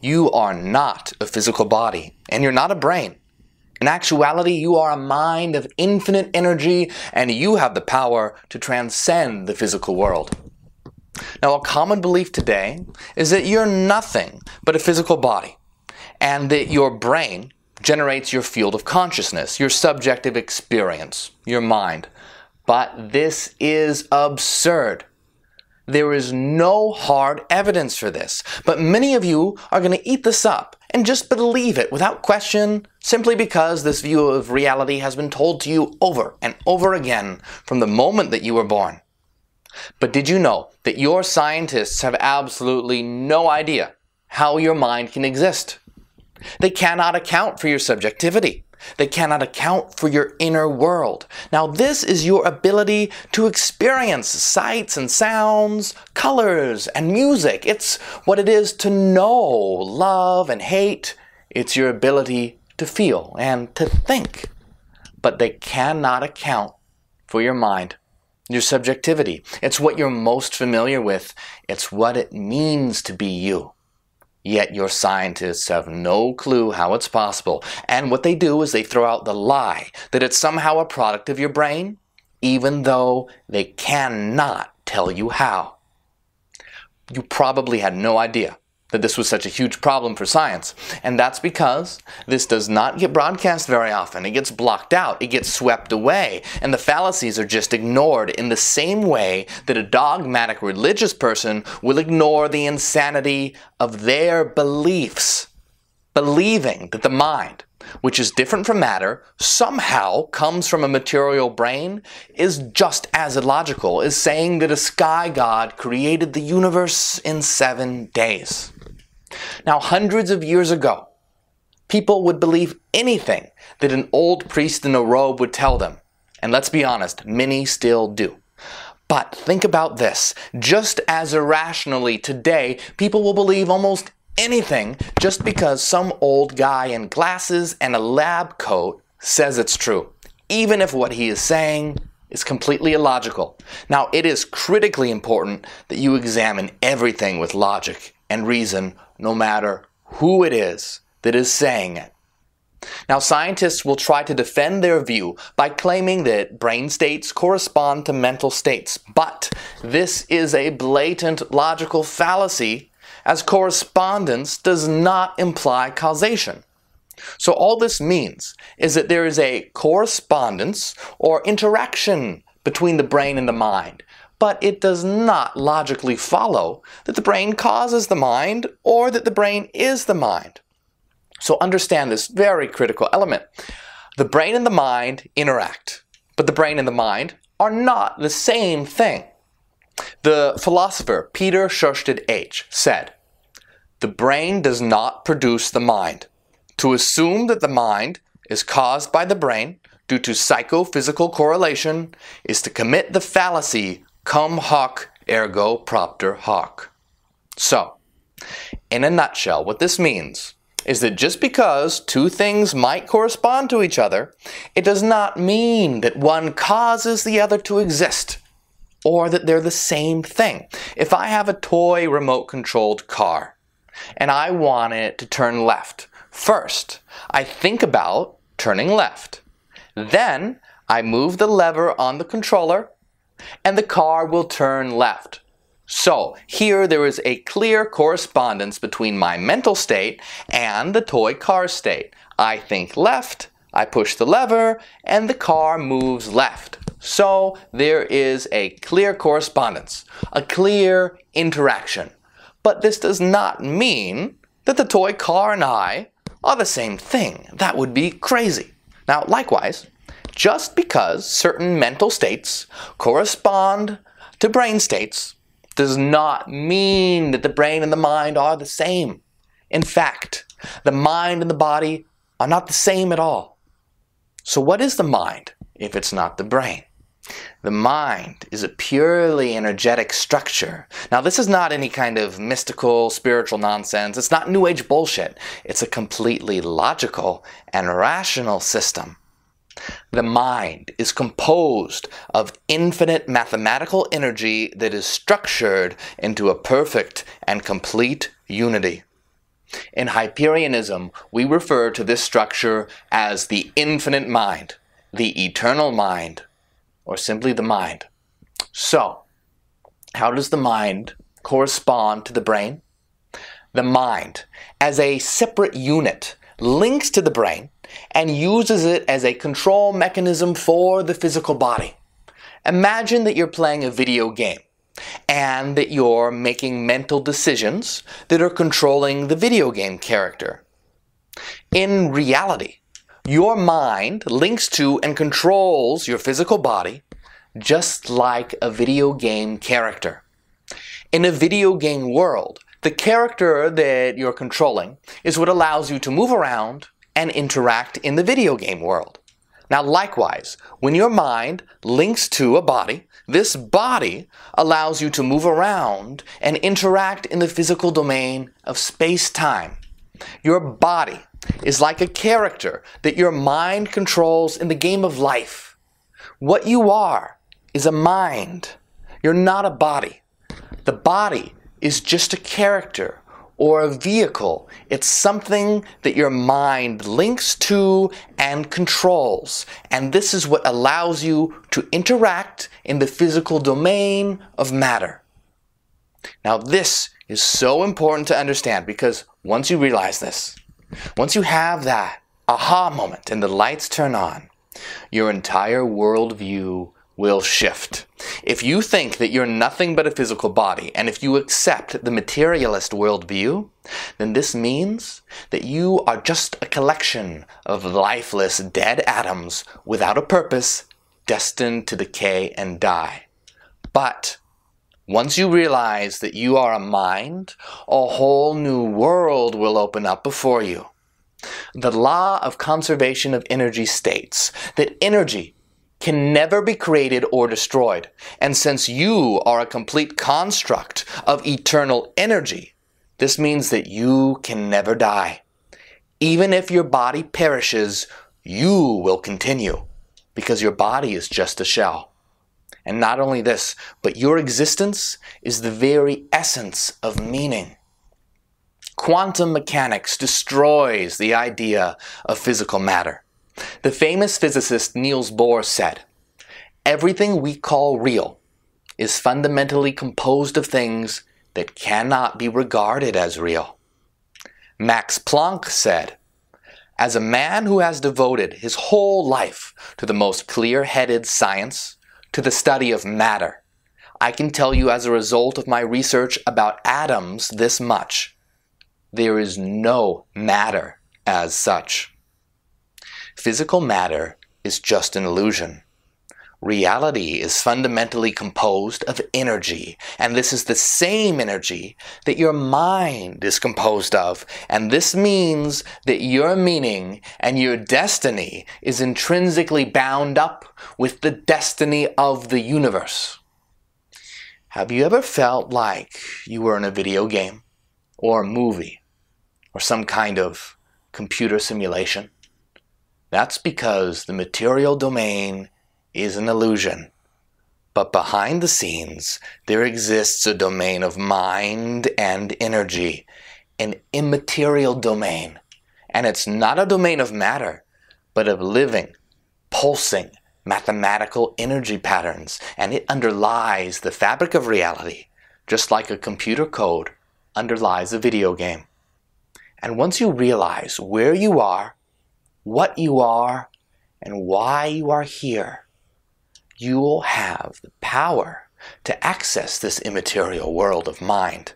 You are not a physical body, and you're not a brain. In actuality, you are a mind of infinite energy, and you have the power to transcend the physical world. Now, a common belief today is that you're nothing but a physical body, and that your brain generates your field of consciousness, your subjective experience, your mind. But this is absurd. There is no hard evidence for this, but many of you are going to eat this up and just believe it without question simply because this view of reality has been told to you over and over again from the moment that you were born. But did you know that your scientists have absolutely no idea how your mind can exist? They cannot account for your subjectivity. They cannot account for your inner world. Now, this is your ability to experience sights and sounds, colors and music. It's what it is to know love and hate. It's your ability to feel and to think. But they cannot account for your mind, your subjectivity. It's what you're most familiar with, it's what it means to be you. Yet your scientists have no clue how it's possible. And what they do is they throw out the lie that it's somehow a product of your brain, even though they cannot tell you how. You probably had no idea that this was such a huge problem for science. And that's because this does not get broadcast very often. It gets blocked out, it gets swept away, and the fallacies are just ignored in the same way that a dogmatic religious person will ignore the insanity of their beliefs. Believing that the mind, which is different from matter, somehow comes from a material brain, is just as illogical as saying that a sky god created the universe in seven days. Now, hundreds of years ago, people would believe anything that an old priest in a robe would tell them. And let's be honest, many still do. But think about this. Just as irrationally today, people will believe almost anything just because some old guy in glasses and a lab coat says it's true, even if what he is saying is completely illogical. Now, it is critically important that you examine everything with logic and reason no matter who it is that is saying it. Now, scientists will try to defend their view by claiming that brain states correspond to mental states, but this is a blatant logical fallacy as correspondence does not imply causation. So all this means is that there is a correspondence or interaction between the brain and the mind, but it does not logically follow that the brain causes the mind or that the brain is the mind. So understand this very critical element. The brain and the mind interact, but the brain and the mind are not the same thing. The philosopher Peter Schurstedt H. said, The brain does not produce the mind. To assume that the mind is caused by the brain due to psychophysical correlation is to commit the fallacy Cum hoc ergo propter hoc. So, in a nutshell, what this means is that just because two things might correspond to each other, it does not mean that one causes the other to exist or that they're the same thing. If I have a toy remote controlled car and I want it to turn left, first I think about turning left. Then I move the lever on the controller and the car will turn left. So, here there is a clear correspondence between my mental state and the toy car state. I think left, I push the lever, and the car moves left. So, there is a clear correspondence, a clear interaction. But this does not mean that the toy car and I are the same thing. That would be crazy. Now, likewise, just because certain mental states correspond to brain states does not mean that the brain and the mind are the same. In fact, the mind and the body are not the same at all. So what is the mind if it's not the brain? The mind is a purely energetic structure. Now, this is not any kind of mystical, spiritual nonsense. It's not New Age bullshit. It's a completely logical and rational system the mind is composed of infinite mathematical energy that is structured into a perfect and complete unity. In Hyperionism, we refer to this structure as the infinite mind, the eternal mind, or simply the mind. So, how does the mind correspond to the brain? The mind, as a separate unit, links to the brain and uses it as a control mechanism for the physical body. Imagine that you're playing a video game and that you're making mental decisions that are controlling the video game character. In reality, your mind links to and controls your physical body just like a video game character. In a video game world, the character that you're controlling is what allows you to move around, and interact in the video game world. Now, likewise, when your mind links to a body, this body allows you to move around and interact in the physical domain of space time. Your body is like a character that your mind controls in the game of life. What you are is a mind. You're not a body. The body is just a character or a vehicle. It's something that your mind links to and controls. And this is what allows you to interact in the physical domain of matter. Now this is so important to understand because once you realize this, once you have that aha moment and the lights turn on, your entire worldview will shift. If you think that you're nothing but a physical body, and if you accept the materialist worldview, then this means that you are just a collection of lifeless dead atoms without a purpose, destined to decay and die. But once you realize that you are a mind, a whole new world will open up before you. The law of conservation of energy states that energy can never be created or destroyed. And since you are a complete construct of eternal energy, this means that you can never die. Even if your body perishes, you will continue because your body is just a shell. And not only this, but your existence is the very essence of meaning. Quantum mechanics destroys the idea of physical matter. The famous physicist Niels Bohr said, Everything we call real is fundamentally composed of things that cannot be regarded as real. Max Planck said, As a man who has devoted his whole life to the most clear headed science, to the study of matter, I can tell you as a result of my research about atoms this much there is no matter as such. Physical matter is just an illusion. Reality is fundamentally composed of energy, and this is the same energy that your mind is composed of, and this means that your meaning and your destiny is intrinsically bound up with the destiny of the universe. Have you ever felt like you were in a video game, or a movie, or some kind of computer simulation? That's because the material domain is an illusion. But behind the scenes, there exists a domain of mind and energy, an immaterial domain. And it's not a domain of matter, but of living, pulsing, mathematical energy patterns. And it underlies the fabric of reality, just like a computer code underlies a video game. And once you realize where you are what you are, and why you are here, you will have the power to access this immaterial world of mind.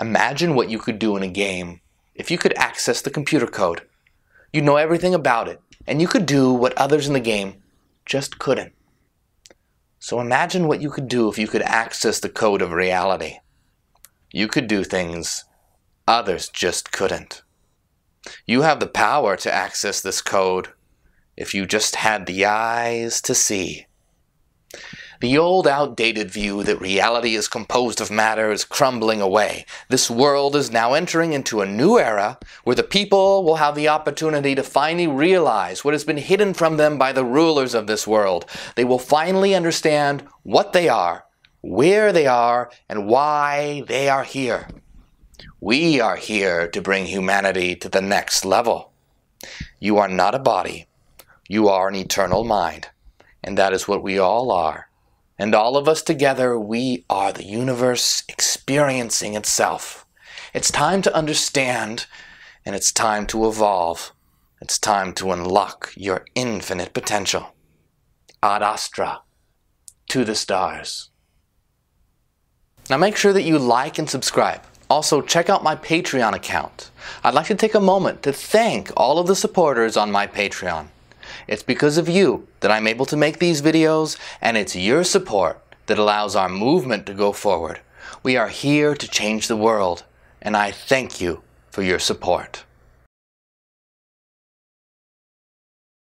Imagine what you could do in a game if you could access the computer code. You'd know everything about it, and you could do what others in the game just couldn't. So imagine what you could do if you could access the code of reality. You could do things others just couldn't. You have the power to access this code if you just had the eyes to see. The old outdated view that reality is composed of matter is crumbling away. This world is now entering into a new era where the people will have the opportunity to finally realize what has been hidden from them by the rulers of this world. They will finally understand what they are, where they are, and why they are here. We are here to bring humanity to the next level. You are not a body, you are an eternal mind, and that is what we all are. And all of us together, we are the universe experiencing itself. It's time to understand, and it's time to evolve. It's time to unlock your infinite potential. Ad Astra, to the stars. Now make sure that you like and subscribe. Also, check out my Patreon account. I'd like to take a moment to thank all of the supporters on my Patreon. It's because of you that I'm able to make these videos, and it's your support that allows our movement to go forward. We are here to change the world, and I thank you for your support.